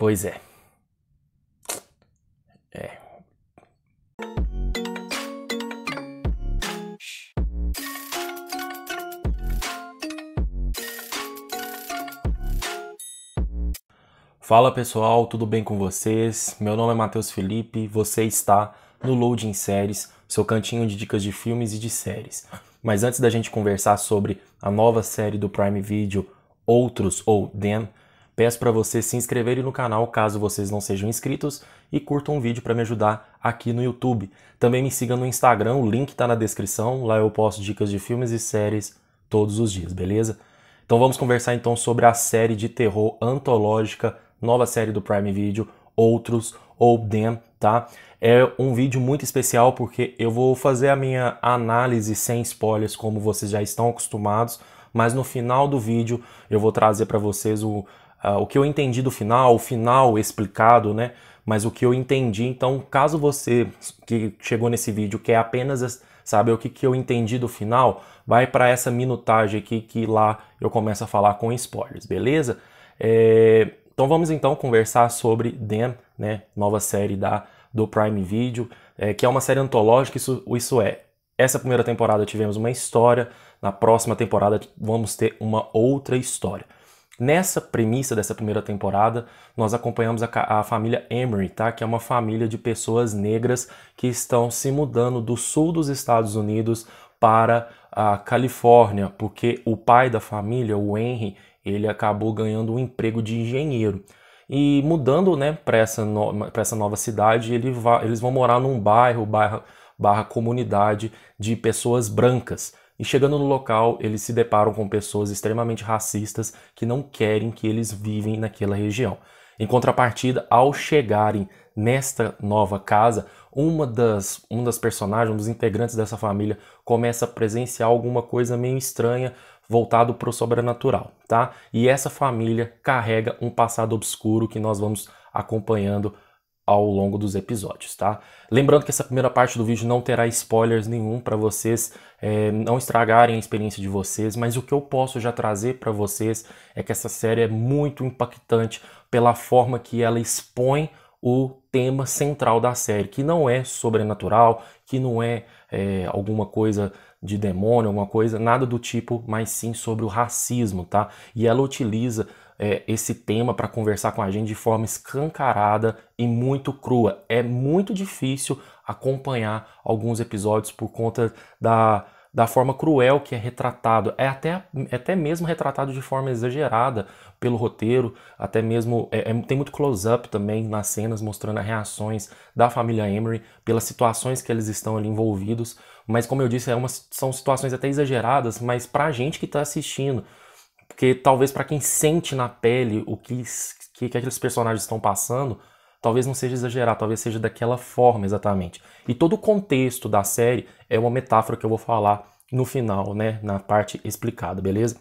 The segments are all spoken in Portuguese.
Pois é. É. Fala pessoal, tudo bem com vocês? Meu nome é Matheus Felipe, você está no Loading Séries, seu cantinho de dicas de filmes e de séries. Mas antes da gente conversar sobre a nova série do Prime Video, Outros ou Them, Peço para vocês se inscreverem no canal caso vocês não sejam inscritos e curtam o vídeo para me ajudar aqui no YouTube. Também me sigam no Instagram, o link está na descrição, lá eu posto dicas de filmes e séries todos os dias, beleza? Então vamos conversar então sobre a série de terror antológica, nova série do Prime Video, Outros ou Them, tá? É um vídeo muito especial porque eu vou fazer a minha análise sem spoilers, como vocês já estão acostumados, mas no final do vídeo eu vou trazer para vocês o, uh, o que eu entendi do final, o final explicado, né? Mas o que eu entendi, então, caso você que chegou nesse vídeo quer apenas saber o que, que eu entendi do final, vai para essa minutagem aqui que lá eu começo a falar com spoilers, beleza? É, então vamos então conversar sobre Dan, né? Nova série da do Prime Video, é, que é uma série antológica, isso, isso é. Essa primeira temporada tivemos uma história, na próxima temporada vamos ter uma outra história. Nessa premissa dessa primeira temporada, nós acompanhamos a, a família Emery, tá? que é uma família de pessoas negras que estão se mudando do sul dos Estados Unidos para a Califórnia, porque o pai da família, o Henry, ele acabou ganhando um emprego de engenheiro. E mudando né, para essa, no essa nova cidade, ele eles vão morar num bairro, barra, barra comunidade de pessoas brancas. E chegando no local, eles se deparam com pessoas extremamente racistas que não querem que eles vivem naquela região. Em contrapartida, ao chegarem nesta nova casa, uma das, um das personagens, um dos integrantes dessa família, começa a presenciar alguma coisa meio estranha voltado para o sobrenatural, tá? E essa família carrega um passado obscuro que nós vamos acompanhando ao longo dos episódios, tá? Lembrando que essa primeira parte do vídeo não terá spoilers nenhum para vocês é, não estragarem a experiência de vocês, mas o que eu posso já trazer para vocês é que essa série é muito impactante pela forma que ela expõe o tema central da série, que não é sobrenatural, que não é, é alguma coisa de demônio, alguma coisa, nada do tipo, mas sim sobre o racismo, tá? E ela utiliza é, esse tema para conversar com a gente de forma escancarada e muito crua. É muito difícil acompanhar alguns episódios por conta da, da forma cruel que é retratado. É até, é até mesmo retratado de forma exagerada pelo roteiro, até mesmo. É, é, tem muito close-up também nas cenas mostrando as reações da família Emery pelas situações que eles estão ali envolvidos. Mas, como eu disse, é uma, são situações até exageradas, mas para a gente que está assistindo porque talvez para quem sente na pele o que, que, que aqueles personagens estão passando, talvez não seja exagerar, talvez seja daquela forma exatamente. E todo o contexto da série é uma metáfora que eu vou falar no final, né, na parte explicada, beleza?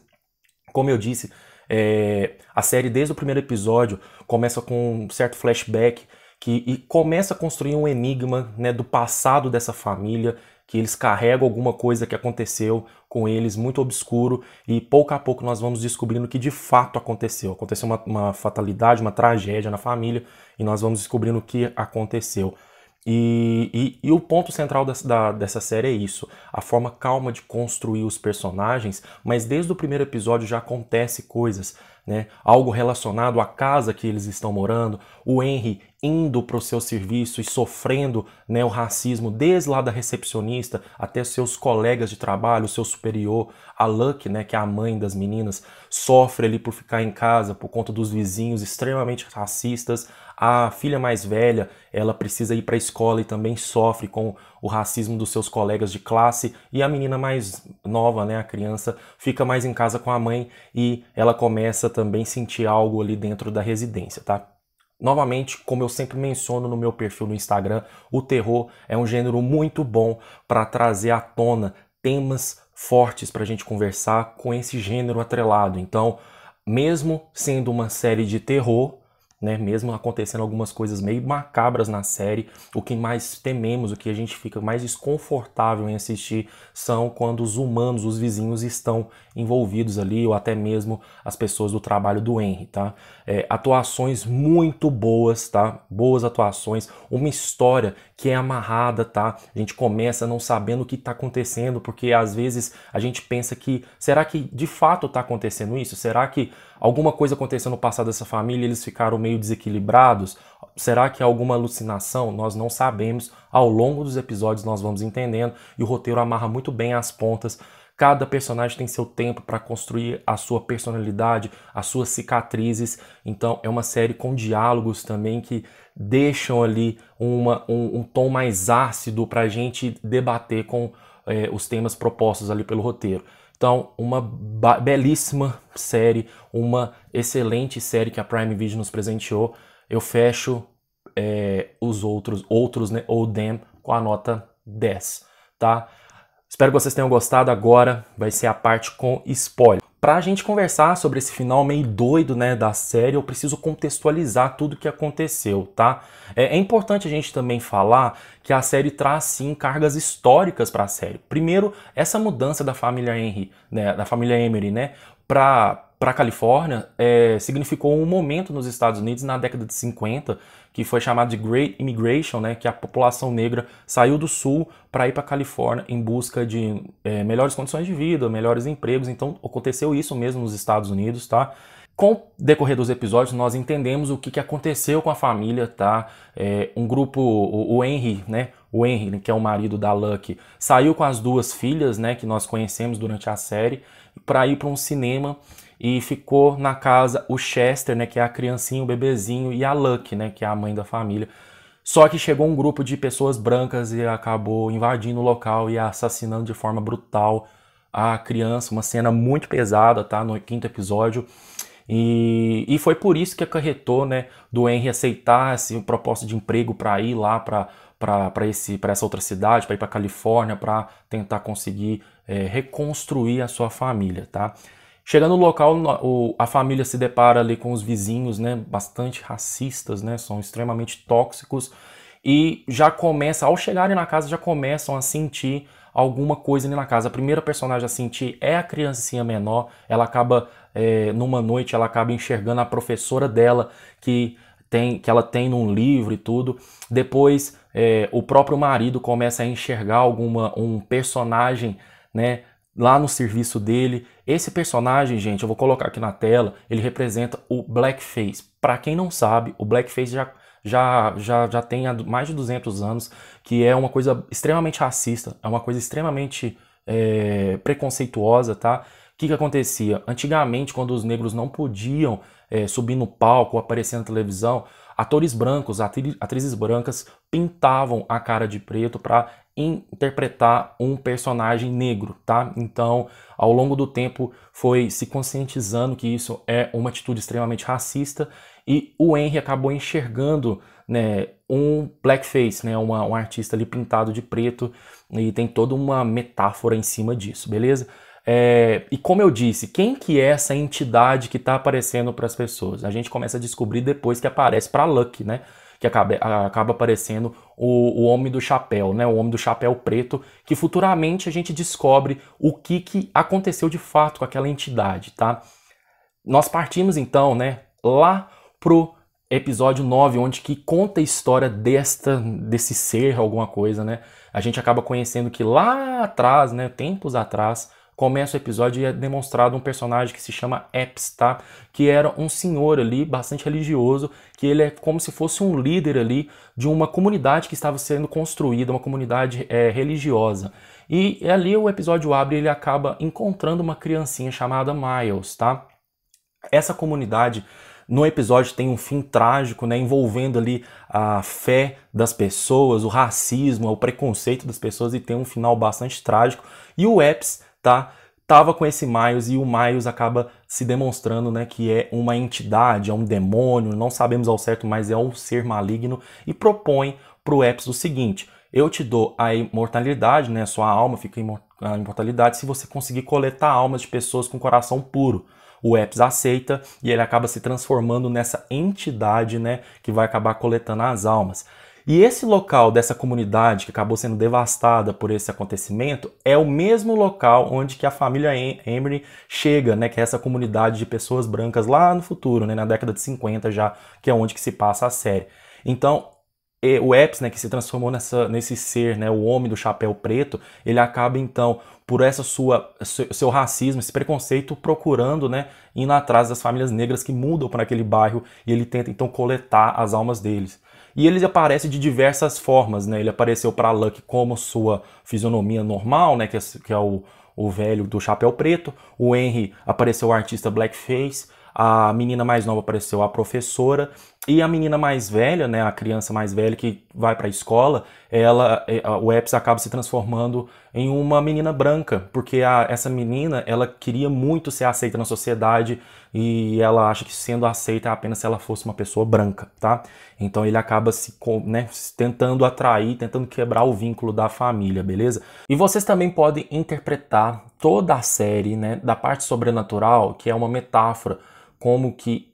Como eu disse, é, a série desde o primeiro episódio começa com um certo flashback que começa a construir um enigma né, do passado dessa família, que eles carregam alguma coisa que aconteceu com eles, muito obscuro, e pouco a pouco nós vamos descobrindo o que de fato aconteceu. Aconteceu uma, uma, fatalidade, uma tragédia na família, e nós vamos descobrindo o que aconteceu. E, e, e o ponto central dessa, da, dessa série é isso: a forma calma de construir os personagens, mas desde o primeiro episódio já acontece coisas. Né? Algo relacionado à casa que eles estão morando. O Henry indo para os seus serviços e sofrendo né, o racismo, desde lá da recepcionista até seus colegas de trabalho, seu superior, a Luck, né, que é a mãe das meninas, sofre ali por ficar em casa por conta dos vizinhos extremamente racistas. A filha mais velha, ela precisa ir para a escola e também sofre com o racismo dos seus colegas de classe. E a menina mais nova, né, a criança, fica mais em casa com a mãe e ela começa também a sentir algo ali dentro da residência, tá? Novamente, como eu sempre menciono no meu perfil no Instagram, o terror é um gênero muito bom para trazer à tona temas fortes para a gente conversar com esse gênero atrelado. Então, mesmo sendo uma série de terror, né? Mesmo acontecendo algumas coisas meio macabras na série, o que mais tememos, o que a gente fica mais desconfortável em assistir são quando os humanos, os vizinhos estão envolvidos ali, ou até mesmo as pessoas do trabalho do Henry, tá? É, atuações muito boas, tá? Boas atuações, uma história que é amarrada, tá? A gente começa não sabendo o que está acontecendo, porque às vezes a gente pensa que será que de fato está acontecendo isso? Será que alguma coisa aconteceu no passado dessa família, eles ficaram meio desequilibrados? Será que é alguma alucinação? Nós não sabemos. Ao longo dos episódios nós vamos entendendo e o roteiro amarra muito bem as pontas Cada personagem tem seu tempo para construir a sua personalidade, as suas cicatrizes. Então é uma série com diálogos também que deixam ali uma, um, um tom mais ácido para a gente debater com é, os temas propostos ali pelo roteiro. Então, uma belíssima série, uma excelente série que a Prime Video nos presenteou. Eu fecho é, os outros, outros, né, ou com a nota 10, tá? Espero que vocês tenham gostado. Agora vai ser a parte com spoiler. Para a gente conversar sobre esse final meio doido né, da série, eu preciso contextualizar tudo o que aconteceu, tá? É, é, importante a gente também falar que a série traz sim cargas históricas para a série. Primeiro, essa mudança da família Henry, né, da família Emery, né, para para a Califórnia é, significou um momento nos Estados Unidos na década de 50 que foi chamado de Great Immigration, né, que a população negra saiu do sul para ir para a Califórnia em busca de é, melhores condições de vida, melhores empregos. Então aconteceu isso mesmo nos Estados Unidos, tá? Com o decorrer dos episódios, nós entendemos o que, que aconteceu com a família, tá? É, um grupo, o, o Henry, né? O Henry, né, que é o marido da Lucky, saiu com as duas filhas, né? Que nós conhecemos durante a série, para ir para um cinema e ficou na casa o Chester, né, que é a criancinha, o bebezinho, e a Luck, né, que é a mãe da família. Só que chegou um grupo de pessoas brancas e acabou invadindo o local e assassinando de forma brutal a criança, uma cena muito pesada, tá, no quinto episódio. E, e foi por isso que acarretou, né, do Henry aceitar esse propósito de emprego para ir lá para para essa outra cidade, para ir para Califórnia, para tentar conseguir é, reconstruir a sua família, tá? Chegando no local, a família se depara ali com os vizinhos, né, bastante racistas, né, são extremamente tóxicos e já começa, ao chegarem na casa, já começam a sentir alguma coisa ali na casa. A primeira personagem a sentir é a criancinha menor, ela acaba, é, numa noite, ela acaba enxergando a professora dela que tem, que ela tem num livro e tudo. Depois, é, o próprio marido começa a enxergar alguma um personagem né, lá no serviço dele. Esse personagem, gente, eu vou colocar aqui na tela, ele representa o blackface. Para quem não sabe, o blackface já já, já, já tem há mais de 200 anos, que é uma coisa extremamente racista, é uma coisa extremamente é, preconceituosa, tá? O que, que acontecia? Antigamente, quando os negros não podiam é, subir no palco, aparecer na televisão, Atores brancos, atri atrizes brancas pintavam a cara de preto para interpretar um personagem negro, tá? Então, ao longo do tempo, foi se conscientizando que isso é uma atitude extremamente racista e o Henry acabou enxergando, né, um blackface, né, uma, um artista ali pintado de preto e tem toda uma metáfora em cima disso, beleza? É, e como eu disse, quem que é essa entidade que está aparecendo para as pessoas? A gente começa a descobrir depois que aparece para Luck, né? Que acaba, acaba aparecendo o, o, homem do chapéu, né? O homem do chapéu preto, que futuramente a gente descobre o que, que aconteceu de fato com aquela entidade, tá? Nós partimos então, né? Lá pro episódio 9, onde que conta a história desta, desse ser, alguma coisa, né? A gente acaba conhecendo que lá atrás, né? Tempos atrás começa o episódio e é demonstrado um personagem que se chama Epps, tá? Que era um senhor ali, bastante religioso, que ele é como se fosse um líder ali de uma comunidade que estava sendo construída, uma comunidade é, religiosa. E ali o episódio abre e ele acaba encontrando uma criancinha chamada Miles, tá? Essa comunidade no episódio tem um fim trágico, né, envolvendo ali a fé das pessoas, o racismo, o preconceito das pessoas e tem um final bastante trágico. E o Epps tá? Tava com esse Miles e o Miles acaba se demonstrando, né, que é uma entidade, é um demônio, não sabemos ao certo, mas é um ser maligno e propõe pro Eps o seguinte: eu te dou a imortalidade, né, sua alma fica a imortalidade se você conseguir coletar almas de pessoas com coração puro. O Eps aceita e ele acaba se transformando nessa entidade, né, que vai acabar coletando as almas. E esse local dessa comunidade que acabou sendo devastada por esse acontecimento é o mesmo local onde que a família Emery chega, né, que é essa comunidade de pessoas brancas lá no futuro, né, na década de 50 já, que é onde que se passa a série. Então, o Epps, né, que se transformou nessa, nesse ser, né, o homem do chapéu preto, ele acaba então por essa sua seu racismo, esse preconceito, procurando, né, indo atrás das famílias negras que mudam para aquele bairro e ele tenta então coletar as almas deles. E ele aparece de diversas formas, né? Ele apareceu para Luck como sua fisionomia normal, né? Que é, que é o, o velho do chapéu preto. O Henry apareceu o artista blackface. A menina mais nova apareceu a professora e a menina mais velha, né, a criança mais velha que vai para a escola, ela, é, o Epps acaba se transformando em uma menina branca, porque a, essa menina ela queria muito ser aceita na sociedade e ela acha que sendo aceita é apenas se ela fosse uma pessoa branca, tá? Então ele acaba se né, tentando atrair, tentando quebrar o vínculo da família, beleza? E vocês também podem interpretar toda a série, né, da parte sobrenatural, que é uma metáfora, como que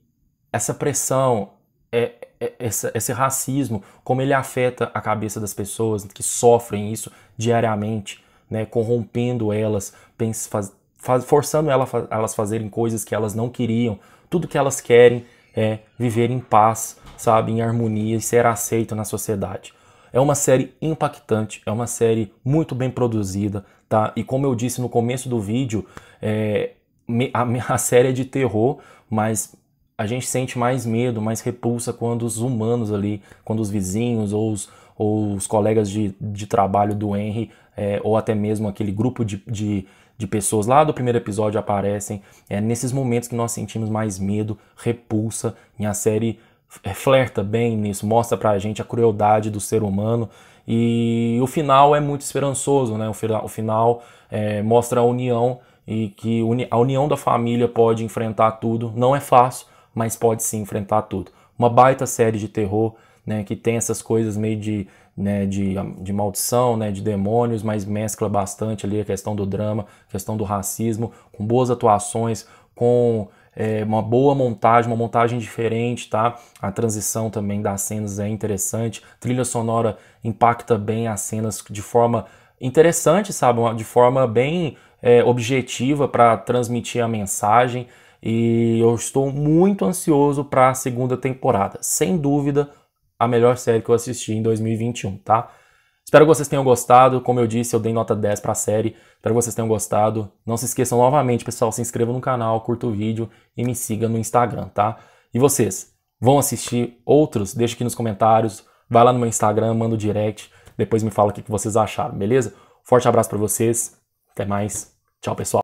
essa pressão é, é essa, esse racismo, como ele afeta a cabeça das pessoas que sofrem isso diariamente, né, corrompendo elas, forçando ela, elas a fazerem coisas que elas não queriam. Tudo que elas querem é viver em paz, sabe, em harmonia e ser aceito na sociedade. É uma série impactante, é uma série muito bem produzida, tá? E como eu disse no começo do vídeo, é, a, a série é de terror, mas a gente sente mais medo, mais repulsa quando os humanos ali, quando os vizinhos ou os, ou os colegas de, de trabalho do Henry, é, ou até mesmo aquele grupo de, de, de pessoas lá do primeiro episódio aparecem é, nesses momentos que nós sentimos mais medo, repulsa, e a série é, flerta bem nisso, mostra pra gente a crueldade do ser humano e o final é muito esperançoso, né? O, final, o final é, mostra a união e que uni, a união da família pode enfrentar tudo. Não é fácil, mas pode sim enfrentar tudo. Uma baita série de terror, né? Que tem essas coisas meio de né, de, de maldição, né, de demônios, mas mescla bastante ali a questão do drama, questão do racismo, com boas atuações, com é, uma boa montagem, uma montagem diferente, tá? A transição também das cenas é interessante, trilha sonora impacta bem as cenas de forma interessante, sabe? De forma bem é, objetiva para transmitir a mensagem. E eu estou muito ansioso para a segunda temporada. Sem dúvida, a melhor série que eu assisti em 2021, tá? Espero que vocês tenham gostado. Como eu disse, eu dei nota 10 para a série. Espero que vocês tenham gostado. Não se esqueçam novamente, pessoal, se inscreva no canal, curta o vídeo e me siga no Instagram, tá? E vocês, vão assistir outros? Deixa aqui nos comentários. Vai lá no meu Instagram, manda o um direct. Depois me fala o que vocês acharam, beleza? Forte abraço para vocês. Até mais. Tchau, pessoal.